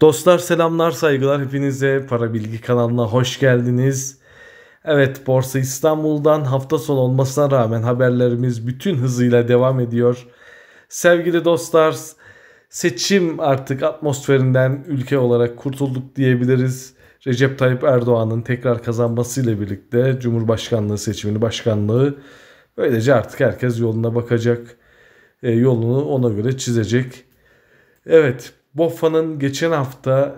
Dostlar selamlar saygılar hepinize Para Bilgi kanalına hoş geldiniz. Evet Borsa İstanbul'dan hafta sonu olmasına rağmen haberlerimiz bütün hızıyla devam ediyor. Sevgili dostlar seçim artık atmosferinden ülke olarak kurtulduk diyebiliriz. Recep Tayyip Erdoğan'ın tekrar kazanmasıyla birlikte Cumhurbaşkanlığı seçimini başkanlığı böylece artık herkes yoluna bakacak. E, yolunu ona göre çizecek. Evet Boffa'nın geçen hafta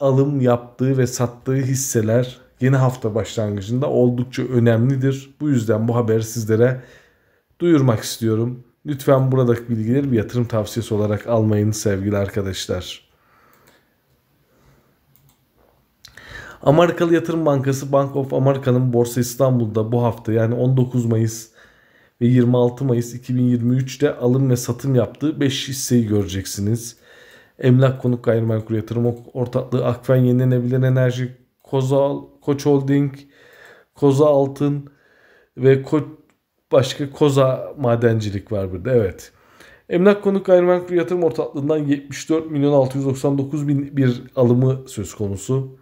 alım yaptığı ve sattığı hisseler yeni hafta başlangıcında oldukça önemlidir. Bu yüzden bu haberi sizlere duyurmak istiyorum. Lütfen buradaki bilgileri bir yatırım tavsiyesi olarak almayın sevgili arkadaşlar. Amerikalı Yatırım Bankası Bank of America'nın Borsa İstanbul'da bu hafta yani 19 Mayıs ve 26 Mayıs 2023'te alım ve satım yaptığı 5 hisseyi göreceksiniz. Emlak Konuk Gayrimenkul Yatırım Ortaklığı, Akfen Yenilenebilir Enerji, Kozal Koç Holding, Koza Altın ve Ko başka Koza Madencilik var burada. Evet. Emlak konuk gayrimenkul yatırım ortaklığından 74 milyon 699 bin bir alımı söz konusu.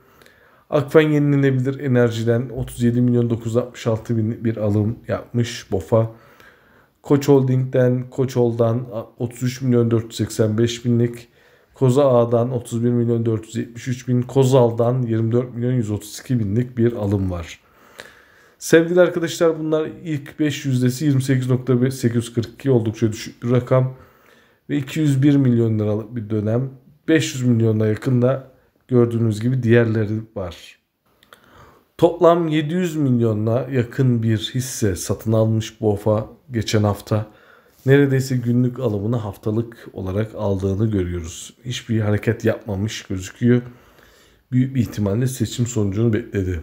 Akfen yenilenebilir enerjiden 37 milyon 966 bin bir alım yapmış BOFA. Koç Holding'den, Koç Hol'dan 33 milyon 485 binlik. Koza Ağa'dan 31 milyon 473 bin, Kozal'dan 24 milyon 132 binlik bir alım var. Sevgili arkadaşlar bunlar ilk 5 yüzdesi 28.842 oldukça düşük bir rakam ve 201 milyon liralık bir dönem 500 milyona yakında gördüğünüz gibi diğerleri var. Toplam 700 milyonla yakın bir hisse satın almış BOFA geçen hafta neredeyse günlük alımını haftalık olarak aldığını görüyoruz. Hiçbir hareket yapmamış gözüküyor. Büyük bir ihtimalle seçim sonucunu bekledi.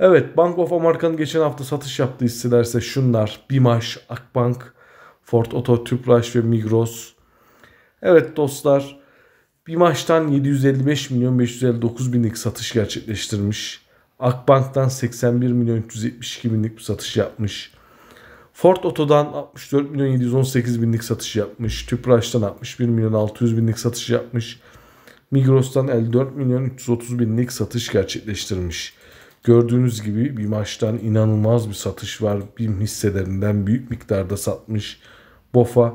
Evet Bank of America'nın geçen hafta satış yaptığı hisselerse şunlar. Bimaş, Akbank, Ford Oto, Tüpraş ve Migros. Evet dostlar Bimaş'tan 755 milyon 559 binlik satış gerçekleştirmiş. Akbank'tan 81 milyon 372 binlik bir satış yapmış. Ford Oto'dan 64 milyon 718 binlik satış yapmış. Tüpraş'tan 61 milyon 600 binlik satış yapmış. Migros'tan 54 milyon 330 binlik satış gerçekleştirmiş. Gördüğünüz gibi BİMAŞ'tan inanılmaz bir satış var. BİM hisselerinden büyük miktarda satmış BOFA.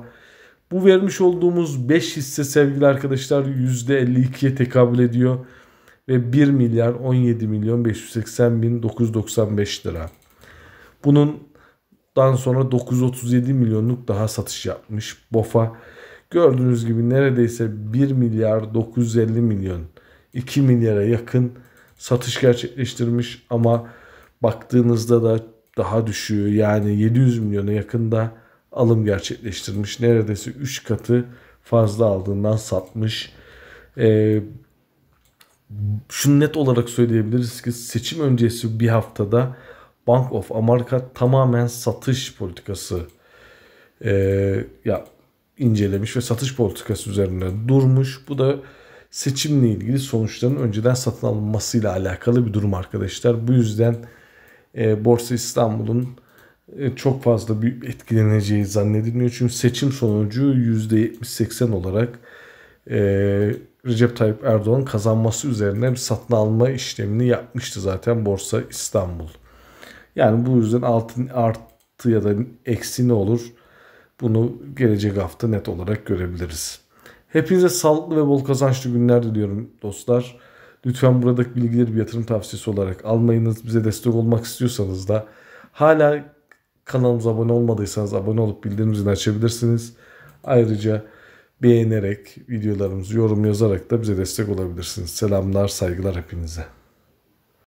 Bu vermiş olduğumuz 5 hisse sevgili arkadaşlar %52'ye tekabül ediyor. Ve 1 milyar 17 milyon 580 bin 995 lira. Bunun Dan sonra 937 milyonluk daha satış yapmış BOF'a. Gördüğünüz gibi neredeyse 1 milyar 950 milyon 2 milyara yakın satış gerçekleştirmiş ama baktığınızda da daha düşüyor. Yani 700 milyona yakın da alım gerçekleştirmiş. Neredeyse 3 katı fazla aldığından satmış. Ee, şunu net olarak söyleyebiliriz ki seçim öncesi bir haftada Bank of America tamamen satış politikası e, ya incelemiş ve satış politikası üzerine durmuş. Bu da seçimle ilgili sonuçların önceden satın alınmasıyla alakalı bir durum arkadaşlar. Bu yüzden e, Borsa İstanbul'un e, çok fazla bir etkileneceği zannedilmiyor. Çünkü seçim sonucu %70-80 olarak e, Recep Tayyip Erdoğan kazanması üzerine bir satın alma işlemini yapmıştı zaten Borsa İstanbul. Yani bu yüzden altın artı ya da eksi ne olur? Bunu gelecek hafta net olarak görebiliriz. Hepinize sağlıklı ve bol kazançlı günler diliyorum dostlar. Lütfen buradaki bilgileri bir yatırım tavsiyesi olarak almayınız. Bize destek olmak istiyorsanız da hala kanalımıza abone olmadıysanız abone olup bildirim zilini açabilirsiniz. Ayrıca beğenerek videolarımızı yorum yazarak da bize destek olabilirsiniz. Selamlar, saygılar hepinize.